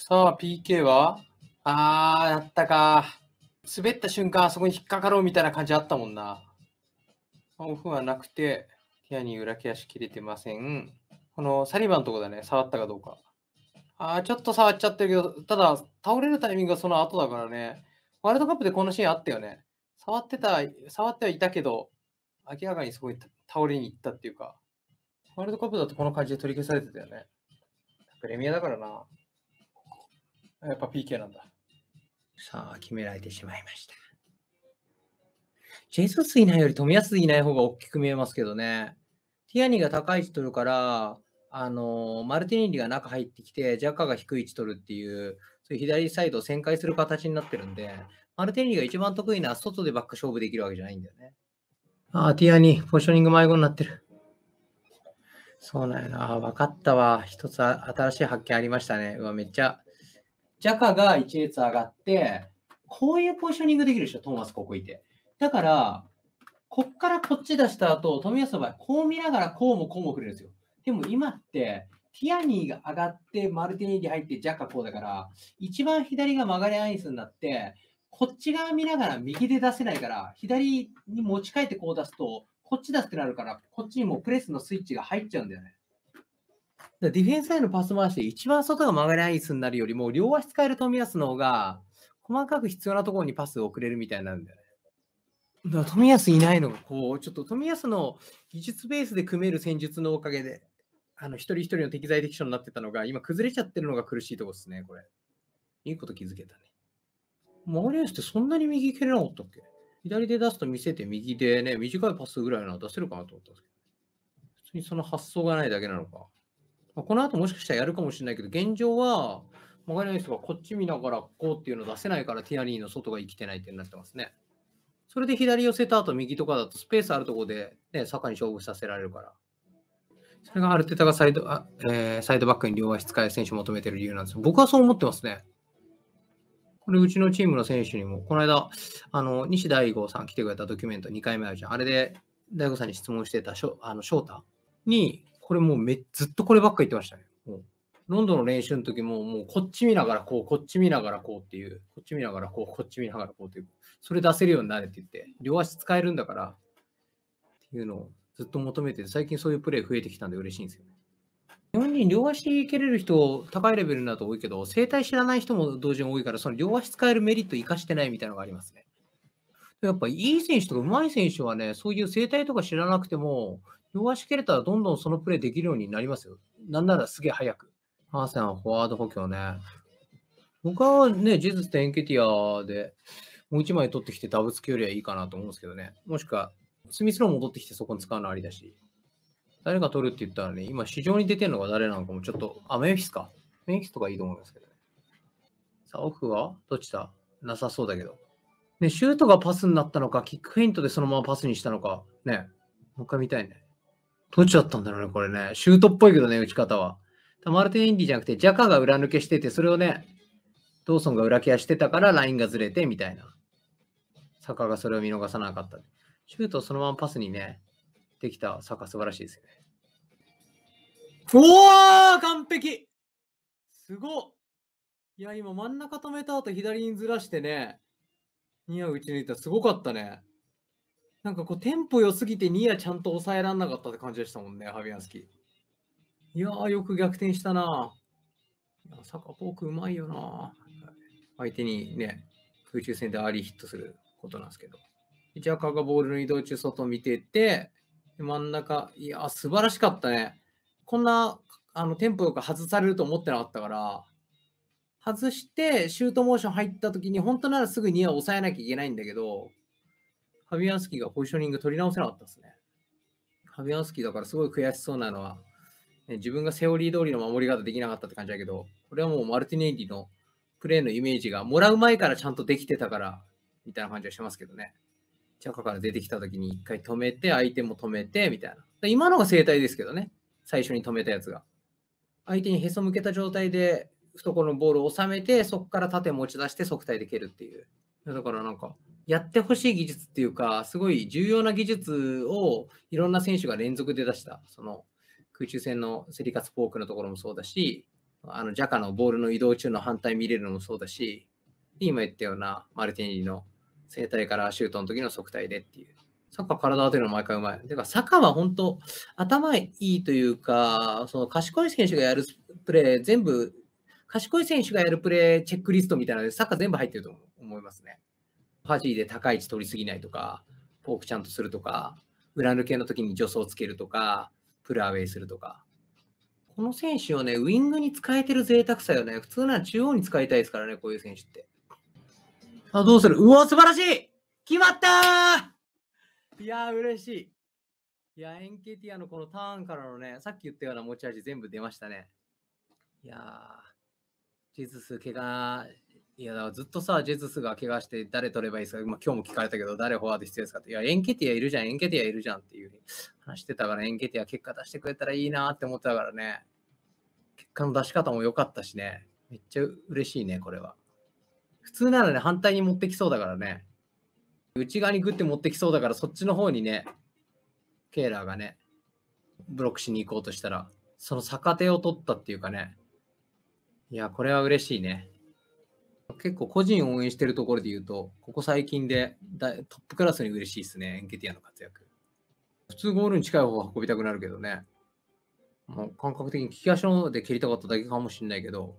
さあ、PK はああ、やったか。滑った瞬間、あそこに引っかかろうみたいな感じあったもんな。オフはなくて、部屋ア裏ー裏しきれてません。このサリバンのとこだね、触ったかどうか。ああ、ちょっと触っちゃってるけど、ただ、倒れるタイミングがその後だからね。ワールドカップでこのシーンあったよね。触ってた、触ってはいたけど、明らかにすごい倒れに行ったっていうか。ワールドカップだとこの感じで取り消されてたよね。プレミアだからな。やっぱ PK なんだ。さあ、決められてしまいました。ジェイソスいないより富安いない方が大きく見えますけどね。ティアニが高い位置取るから、あのマルティニリが中入ってきて、ジャカが低い位置取るっていう、そういう左サイドを旋回する形になってるんで、マルティニリが一番得意な外でバック勝負できるわけじゃないんだよね。ああ、ティアニ、ポジショニング迷子になってる。そうなんやな。分かったわ。一つ新しい発見ありましたね。うわ、めっちゃジャカが1列上がって、こういうポジショニングできるでしょ、トーマスここいて。だから、こっからこっち出した後、富安の場合、こう見ながらこうもこうもくれるんですよ。でも今って、ティアニーが上がって、マルティネリ入って、ジャカこうだから、一番左が曲がりアイスになって、こっち側見ながら右で出せないから、左に持ち替えてこう出すと、こっち出すってなるから、こっちにもプレスのスイッチが入っちゃうんだよね。ディフェンスへのパス回しで一番外が曲がりアイスになるよりも、両足使える冨安の方が、細かく必要なところにパスを送れるみたいなんだよね。だから冨安いないのが、こう、ちょっと冨安の技術ベースで組める戦術のおかげで、あの、一人一人の適材適所になってたのが、今崩れちゃってるのが苦しいとこですね、これ。いいこと気づけたね。マリアスってそんなに右蹴れなかったっけ左で出すと見せて、右でね、短いパスぐらいなら出せるかなと思ったんですけど、普通にその発想がないだけなのか。この後もしかしたらやるかもしれないけど、現状は、マガリアネスがこっち見ながらこうっていうの出せないから、ティアリーの外が生きてないってなってますね。それで左寄せた後、右とかだとスペースあるとこで、ね、坂に勝負させられるから。それがアルテタがサイドあ、えー、サイドバックに両足使え選手を求めてる理由なんです僕はそう思ってますね。これ、うちのチームの選手にも、この間、あの西大吾さん来てくれたドキュメント2回目あるじゃん。あれで大吾さんに質問してたショあの翔太に、これもうめずっとこればっか言ってましたね。もうロンドンの練習の時も、もうこっち見ながらこう、こっち見ながらこうっていう、こっち見ながらこう、こっち見ながらこうっていう、それ出せるようになれって言って、両足使えるんだから、っていうのをずっと求めて、最近そういうプレー増えてきたんで嬉しいんですよね。日本人両足蹴れる人高いレベルだと多いけど、生体知らない人も同時に多いから、その両足使えるメリット生かしてないみたいなのがありますね。やっぱいい選手とか上手い選手はね、そういう生態とか知らなくても、弱しけれたらどんどんそのプレーできるようになりますよ。なんならすげえ早く。ハーセンはフォワード補強ね。僕はね、ジェズスとエンケティアでもう1枚取ってきてダブつきよりはいいかなと思うんですけどね。もしくは、スミスロー戻ってきてそこに使うのありだし。誰が取るって言ったらね、今市場に出てるのが誰なのかもちょっと、あ、メンフィスか。メンフィスとかいいと思いますけどね。さあ、オフはどっちだなさそうだけど。ね、シュートがパスになったのか、キックフェイントでそのままパスにしたのか、ね、もう一回見たいね。どっちだったんだろうね、これね。シュートっぽいけどね、打ち方は。マルティン・ディじゃなくて、ジャカが裏抜けしてて、それをね、ドーソンが裏ケアしてたから、ラインがずれてみたいな。サカがそれを見逃さなかった。シュートをそのままパスにね、できたサカ、素晴らしいですよね。おー完璧すごいや、今真ん中止めた後、左にずらしてね、ニア打ち抜いた。すごかったね。なんかこう、テンポ良すぎてニアちゃんと抑えられなかったって感じでしたもんね、ハビアンスキー。いやー、よく逆転したな。サカポークうまいよな。相手にね、空中戦でアリーヒットすることなんですけど。ジャカがボールの移動中、外見てて、真ん中、いや、素晴らしかったね。こんな、あの、テンポよく外されると思ってなかったから、外して、シュートモーション入った時に、本当ならすぐニアを抑えなきゃいけないんだけど、ファビアンスキーがポジショニング取り直せなかったですね。ファビアンスキーだからすごい悔しそうなのは、ね、自分がセオリー通りの守り方できなかったって感じだけど、これはもうマルティネリのプレーのイメージがもらう前からちゃんとできてたから、みたいな感じはしますけどね。チャカから出てきた時に一回止めて、相手も止めて、みたいな。今のが正体ですけどね。最初に止めたやつが。相手にへそ向けた状態で懐のボールを収めて、そこから縦持ち出して速体で蹴るっていう。だからなんか、やってほしい技術っていうか、すごい重要な技術をいろんな選手が連続で出した。その空中戦のセリカツフォークのところもそうだし、あのジャカのボールの移動中の反対見れるのもそうだし、今言ったようなマルティニの生体からシュートの時の速体でっていう。サッカー体当てるの毎回うまい。てか、サッカーは本当、頭いいというか、その賢い選手がやるプレー、全部賢い選手がやるプレーチェックリストみたいなので、サッカー全部入ってると思いますね。ファジーで高い位置取りすぎないとか、フォークちゃんとするとか、裏抜けの時に助走をつけるとか、プルアウェイするとか。この選手をね、ウイングに使えてる贅沢さよね。普通なら中央に使いたいですからね、こういう選手って。あ、どうするうわ、素晴らしい決まったいや嬉しい。いや、エンケティアのこのターンからのね、さっき言ったような持ち味全部出ましたね。いやー。ジェズス怪我、いや、ずっとさ、ジェズスが怪我して誰取ればいいですか、まあ、今日も聞かれたけど、誰フォワード必要ですかって、いや、エンケティアいるじゃん、エンケティアいるじゃんっていうふうに話してたから、エンケティア結果出してくれたらいいなって思ってたからね、結果の出し方も良かったしね、めっちゃ嬉しいね、これは。普通ならね、反対に持ってきそうだからね、内側にグッて持ってきそうだから、そっちの方にね、ケーラーがね、ブロックしに行こうとしたら、その逆手を取ったっていうかね、いや、これは嬉しいね。結構個人を応援してるところで言うと、ここ最近でだトップクラスに嬉しいですね、エンケティアの活躍。普通ゴールに近い方が運びたくなるけどね。もう感覚的に利き足の方で蹴りたかっただけかもしれないけど、